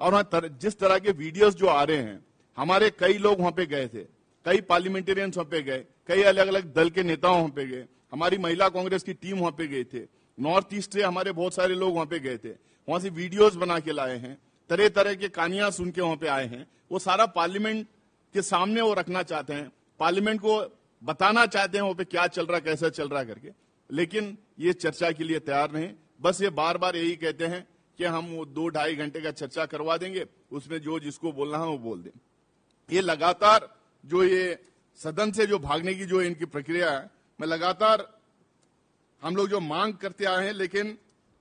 और वहां तर, जिस तरह के वीडियोस जो आ रहे हैं हमारे कई लोग वहां पे गए थे कई पार्लियामेंटेरियंस वहां पे गए कई अलग अलग दल के नेता वहां पे गए हमारी महिला कांग्रेस की टीम वहां पे गई थे नॉर्थ ईस्ट से हमारे बहुत सारे लोग वहां पे गए थे वहां से वीडियोज बना के लाए हैं तरह तरह के कहानियां सुन के वहां पे आए हैं वो सारा पार्लियामेंट के सामने वो रखना चाहते हैं पार्लियामेंट को बताना चाहते हैं वहां पे क्या चल रहा कैसा चल रहा करके लेकिन ये चर्चा के लिए तैयार नहीं बस ये बार बार यही कहते हैं कि हम वो दो ढाई घंटे का चर्चा करवा देंगे उसमें जो जिसको बोलना है वो बोल दें ये लगातार जो ये सदन से जो भागने की जो इनकी प्रक्रिया है मैं लगातार हम लोग जो मांग करते आए हैं लेकिन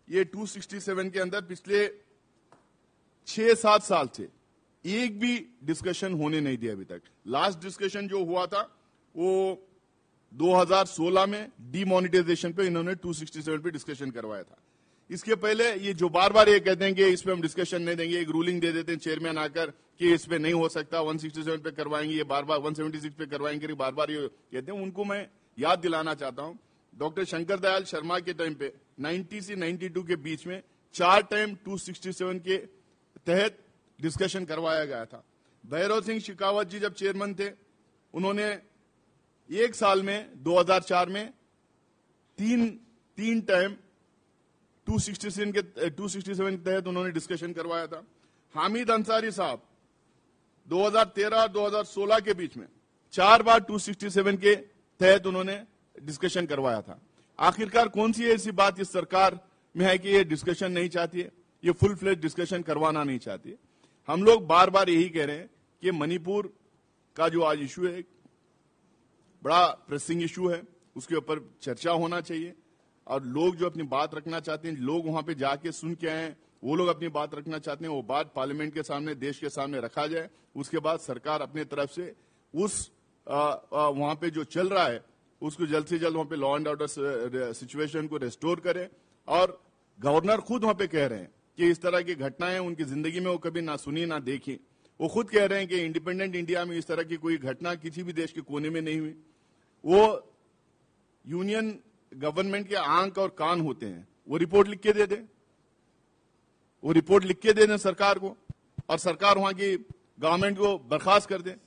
ये 267 के अंदर पिछले छह सात साल से एक भी डिस्कशन होने नहीं दिया अभी तक लास्ट डिस्कशन जो हुआ था वो 2016 में डीमोनिटाइजेशन पे इन्होंने 267 पे डिस्कशन करवाया था इसके पहले ये जो बार बार ये कहते हैं कि इस पर हम डिस्कशन नहीं देंगे एक रूलिंग दे देते हैं चेयरमैन आकर कि इस पर नहीं हो सकता 167 पे करवाएंगे ये बार बार 176 पे करवाएंगे बार बार ये कहते हैं उनको मैं याद दिलाना चाहता हूं डॉक्टर शंकर दयाल शर्मा के टाइम पे 90 से 92 के बीच में चार टाइम 267 के तहत डिस्कशन करवाया गया था भैरव सिंह शिकावत जी जब चेयरमैन थे उन्होंने एक साल में 2004 में तीन तीन टाइम 267 के 267 के तहत उन्होंने डिस्कशन करवाया था हामिद अंसारी साहब 2013 2016 के बीच में चार बार 267 के तहत उन्होंने डिस्कशन करवाया था आखिरकार कौन सी ऐसी बात इस सरकार में है कि ये डिस्कशन नहीं चाहती है ये फुल फ्लेज डिस्कशन करवाना नहीं चाहती है हम लोग बार बार यही कह रहे हैं कि मणिपुर का जो आज इशू है बड़ा प्रेसिंग इशू है उसके ऊपर चर्चा होना चाहिए और लोग जो अपनी बात रखना चाहते हैं लोग वहां पे जाके सुन के आए वो लोग अपनी बात रखना चाहते हैं वो बात पार्लियामेंट के सामने देश के सामने रखा जाए उसके बाद सरकार अपने तरफ से उस वहां पे जो चल रहा है उसको जल्द से जल्द वहां पे लॉ एंड ऑर्डर सिचुएशन को रिस्टोर करे और गवर्नर खुद वहां पे कह रहे हैं कि इस तरह की घटनाएं उनकी जिंदगी में वो कभी ना सुनी ना देखी वो खुद कह रहे हैं कि इंडिपेंडेंट इंडिया में इस तरह की कोई घटना किसी भी देश के कोने में नहीं हुई वो यूनियन गवर्नमेंट के आंख और कान होते हैं वो रिपोर्ट लिख के दे दे वो रिपोर्ट लिख के दे दें सरकार को और सरकार वहां की गवर्नमेंट को बर्खास्त कर दे